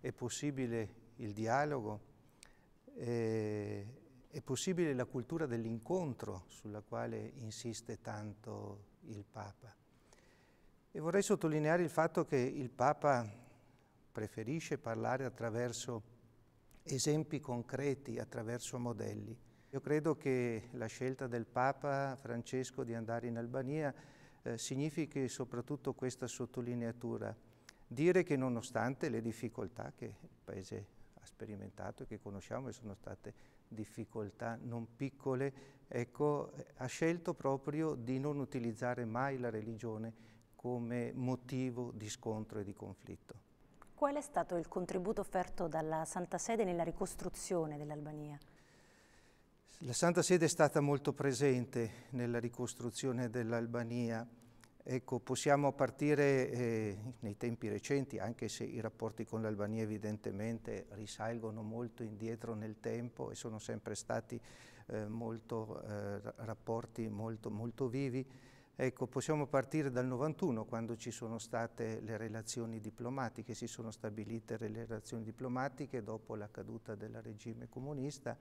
è possibile il dialogo, eh, è possibile la cultura dell'incontro sulla quale insiste tanto il Papa. E vorrei sottolineare il fatto che il Papa preferisce parlare attraverso esempi concreti, attraverso modelli. Io credo che la scelta del Papa Francesco di andare in Albania eh, significhi soprattutto questa sottolineatura dire che nonostante le difficoltà che il Paese ha sperimentato e che conosciamo e sono state difficoltà non piccole, ecco, ha scelto proprio di non utilizzare mai la religione come motivo di scontro e di conflitto. Qual è stato il contributo offerto dalla Santa Sede nella ricostruzione dell'Albania? La Santa Sede è stata molto presente nella ricostruzione dell'Albania Ecco, possiamo partire eh, nei tempi recenti, anche se i rapporti con l'Albania evidentemente risalgono molto indietro nel tempo e sono sempre stati eh, molto, eh, rapporti molto, molto vivi. Ecco, possiamo partire dal 91, quando ci sono state le relazioni diplomatiche, si sono stabilite le relazioni diplomatiche dopo la caduta del regime comunista,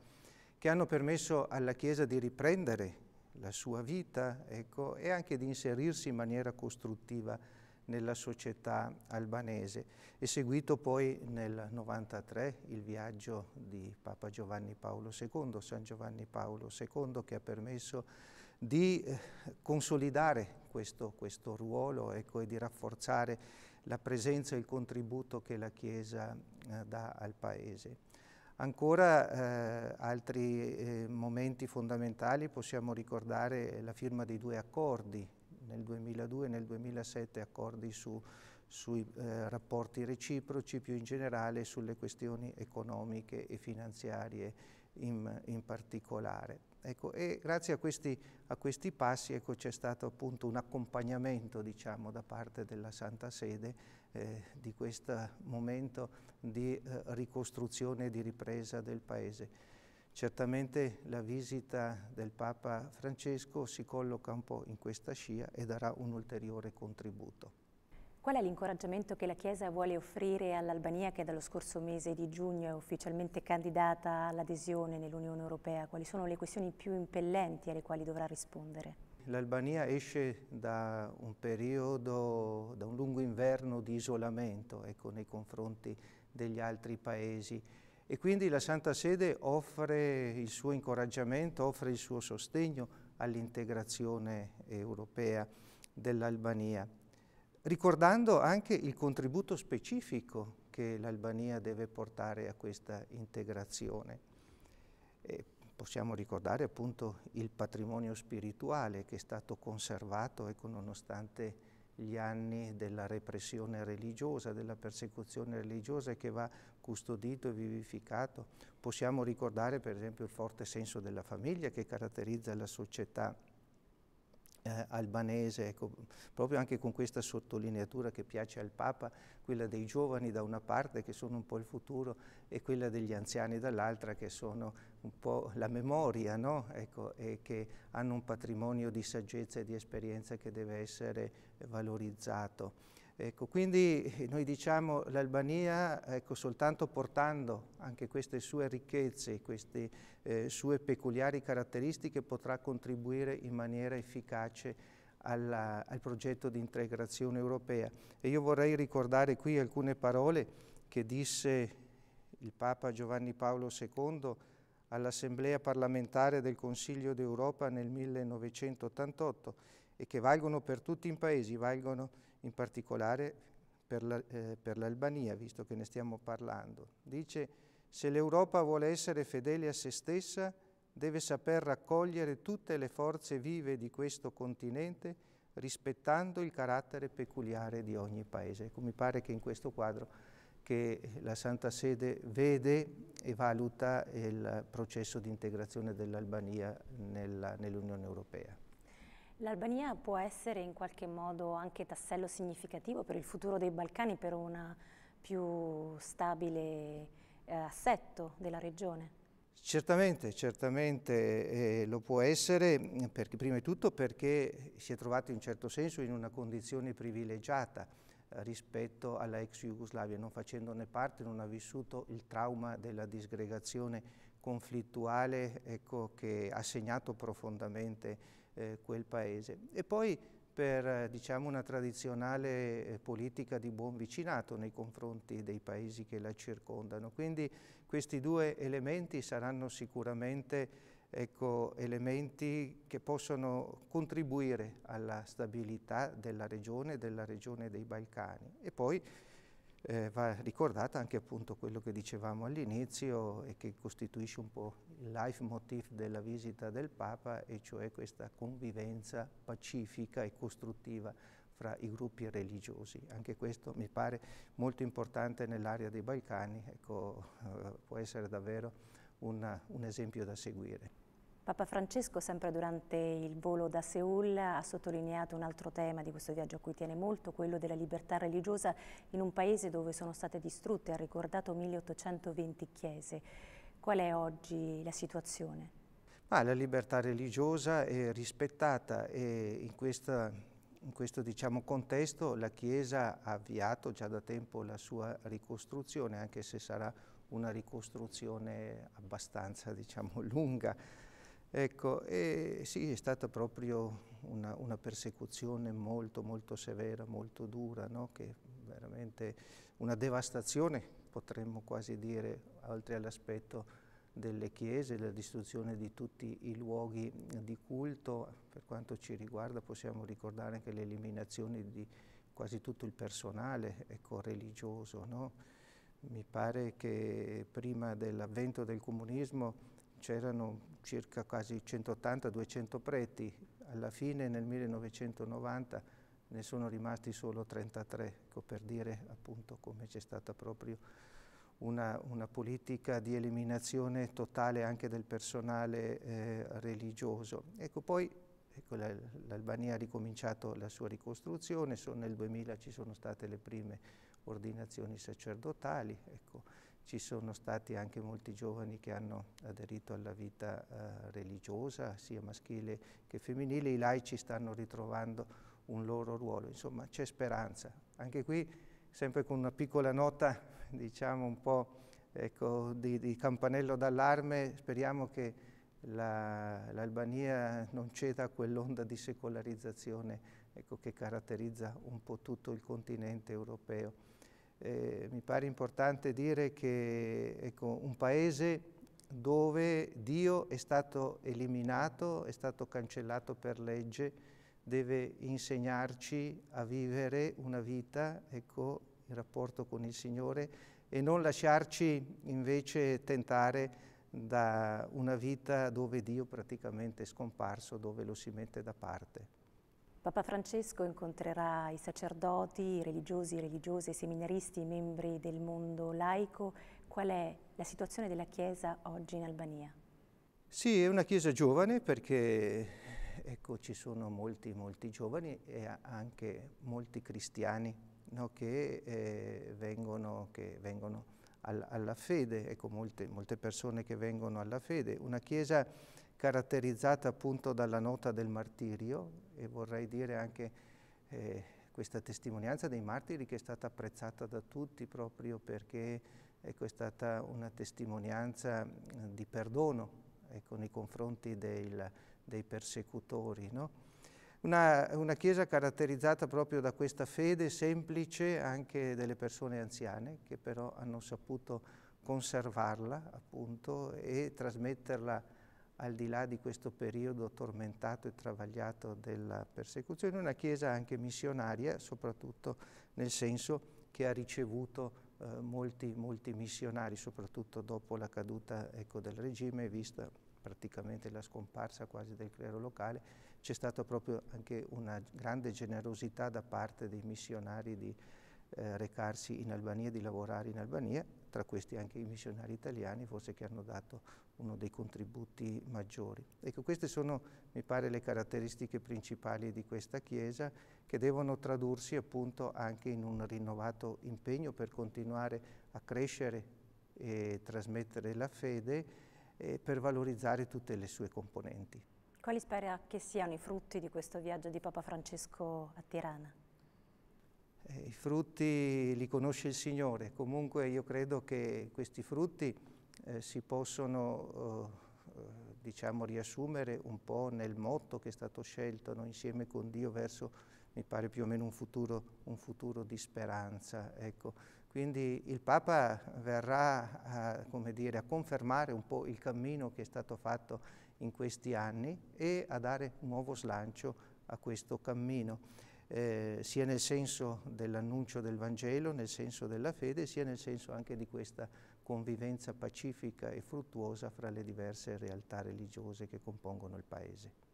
che hanno permesso alla Chiesa di riprendere la sua vita ecco, e anche di inserirsi in maniera costruttiva nella società albanese. E seguito poi nel 1993 il viaggio di Papa Giovanni Paolo II, San Giovanni Paolo II, che ha permesso di eh, consolidare questo, questo ruolo ecco, e di rafforzare la presenza e il contributo che la Chiesa eh, dà al Paese. Ancora eh, altri eh, momenti fondamentali possiamo ricordare la firma dei due accordi, nel 2002 e nel 2007 accordi su sui eh, rapporti reciproci, più in generale sulle questioni economiche e finanziarie in, in particolare. Ecco, e grazie a questi, a questi passi ecco, c'è ecco, stato appunto un accompagnamento diciamo, da parte della Santa Sede eh, di questo momento di eh, ricostruzione e di ripresa del Paese. Certamente la visita del Papa Francesco si colloca un po' in questa scia e darà un ulteriore contributo. Qual è l'incoraggiamento che la Chiesa vuole offrire all'Albania che dallo scorso mese di giugno è ufficialmente candidata all'adesione nell'Unione Europea? Quali sono le questioni più impellenti alle quali dovrà rispondere? L'Albania esce da un periodo, da un lungo inverno di isolamento ecco, nei confronti degli altri paesi e quindi la Santa Sede offre il suo incoraggiamento, offre il suo sostegno all'integrazione europea dell'Albania ricordando anche il contributo specifico che l'Albania deve portare a questa integrazione. E possiamo ricordare appunto il patrimonio spirituale che è stato conservato ecco, nonostante gli anni della repressione religiosa, della persecuzione religiosa che va custodito e vivificato. Possiamo ricordare per esempio il forte senso della famiglia che caratterizza la società eh, albanese, ecco, proprio anche con questa sottolineatura che piace al Papa, quella dei giovani da una parte che sono un po' il futuro e quella degli anziani dall'altra che sono un po' la memoria no? ecco, e che hanno un patrimonio di saggezza e di esperienza che deve essere valorizzato. Ecco, quindi eh, noi diciamo che l'Albania, ecco, soltanto portando anche queste sue ricchezze, queste eh, sue peculiari caratteristiche, potrà contribuire in maniera efficace alla, al progetto di integrazione europea. E io vorrei ricordare qui alcune parole che disse il Papa Giovanni Paolo II all'Assemblea parlamentare del Consiglio d'Europa nel 1988 e che valgono per tutti i paesi, valgono in particolare per, la, eh, per l'Albania, visto che ne stiamo parlando. Dice, se l'Europa vuole essere fedele a se stessa, deve saper raccogliere tutte le forze vive di questo continente rispettando il carattere peculiare di ogni paese. Ecco, mi pare che in questo quadro che la Santa Sede vede e valuta il processo di integrazione dell'Albania nella, nell'Unione Europea. L'Albania può essere in qualche modo anche tassello significativo per il futuro dei Balcani, per un più stabile eh, assetto della regione? Certamente, certamente eh, lo può essere, mm, perché, prima di tutto perché si è trovato in certo senso in una condizione privilegiata eh, rispetto alla ex Jugoslavia, non facendone parte non ha vissuto il trauma della disgregazione conflittuale ecco, che ha segnato profondamente eh, quel paese. E poi per diciamo, una tradizionale eh, politica di buon vicinato nei confronti dei paesi che la circondano. Quindi questi due elementi saranno sicuramente ecco, elementi che possono contribuire alla stabilità della regione della regione dei Balcani. E poi eh, va ricordata anche appunto quello che dicevamo all'inizio e che costituisce un po' il life leitmotiv della visita del Papa, e cioè questa convivenza pacifica e costruttiva fra i gruppi religiosi. Anche questo mi pare molto importante nell'area dei Balcani, ecco, eh, può essere davvero una, un esempio da seguire. Papa Francesco, sempre durante il volo da Seul, ha sottolineato un altro tema di questo viaggio a cui tiene molto, quello della libertà religiosa in un paese dove sono state distrutte, ha ricordato 1820 chiese. Qual è oggi la situazione? Ah, la libertà religiosa è rispettata e in, questa, in questo diciamo, contesto la Chiesa ha avviato già da tempo la sua ricostruzione, anche se sarà una ricostruzione abbastanza diciamo, lunga Ecco, e sì, è stata proprio una, una persecuzione molto, molto severa, molto dura, no? che veramente una devastazione, potremmo quasi dire, oltre all'aspetto delle chiese, la distruzione di tutti i luoghi di culto. Per quanto ci riguarda possiamo ricordare anche l'eliminazione di quasi tutto il personale ecco, religioso. No? Mi pare che prima dell'avvento del comunismo c'erano circa quasi 180-200 preti, alla fine nel 1990 ne sono rimasti solo 33, ecco, per dire appunto come c'è stata proprio una, una, politica di eliminazione totale anche del personale eh, religioso. Ecco, poi ecco, l'Albania ha ricominciato la sua ricostruzione, so, nel 2000 ci sono state le prime ordinazioni sacerdotali, ecco, ci sono stati anche molti giovani che hanno aderito alla vita eh, religiosa, sia maschile che femminile, i laici stanno ritrovando un loro ruolo, insomma c'è speranza. Anche qui, sempre con una piccola nota, diciamo un po' ecco, di, di, campanello d'allarme, speriamo che l'Albania la, non ceda a quell'onda di secolarizzazione ecco, che caratterizza un po' tutto il continente europeo eh, mi pare importante dire che ecco, un paese dove Dio è stato eliminato, è stato cancellato per legge, deve insegnarci a vivere una vita ecco, in rapporto con il Signore e non lasciarci invece tentare da una vita dove Dio praticamente è scomparso, dove lo si mette da parte. Papa Francesco incontrerà i sacerdoti, i religiosi, i religiose, i seminaristi, i membri del mondo laico. Qual è la situazione della Chiesa oggi in Albania? Sì, è una Chiesa giovane perché ecco, ci sono molti, molti giovani e anche molti cristiani no, che, eh, vengono, che, vengono, alla fede, ecco, molte, molte persone che vengono alla fede. Una Chiesa caratterizzata appunto dalla nota del martirio e vorrei dire anche eh, questa testimonianza dei martiri che è stata apprezzata da tutti proprio perché ecco, è stata una testimonianza di perdono ecco, nei confronti del, dei persecutori. No? Una, una, chiesa caratterizzata proprio da questa fede semplice anche delle persone anziane che però hanno saputo conservarla appunto e trasmetterla al di là di questo periodo tormentato e travagliato della persecuzione, una chiesa anche missionaria, soprattutto nel senso che ha ricevuto eh, molti, molti, missionari, soprattutto dopo la caduta ecco, del regime, vista praticamente la scomparsa quasi del clero locale, c'è stata proprio anche una grande generosità da parte dei missionari di eh, recarsi in Albania, di lavorare in Albania tra questi anche i missionari italiani, forse che hanno dato uno dei contributi maggiori. Ecco, queste sono, mi pare, le caratteristiche principali di questa Chiesa che devono tradursi appunto anche in un rinnovato impegno per continuare a crescere e trasmettere la fede e per valorizzare tutte le sue componenti. Quali spera che siano i frutti di questo viaggio di Papa Francesco a Tirana? Eh, i frutti li conosce il Signore, comunque io credo che questi frutti eh, si possono eh, eh, diciamo riassumere un po' nel motto che è stato scelto no? insieme con Dio verso, mi pare più o meno un futuro, un futuro di speranza. Ecco. Quindi il Papa verrà a, dire, a confermare un po' il cammino che è stato fatto in questi anni e a dare nuovo slancio a questo cammino eh, sia nel senso dell'annuncio del Vangelo, nel senso della fede, sia nel senso anche di questa convivenza pacifica e fruttuosa fra le diverse realtà religiose che compongono il Paese.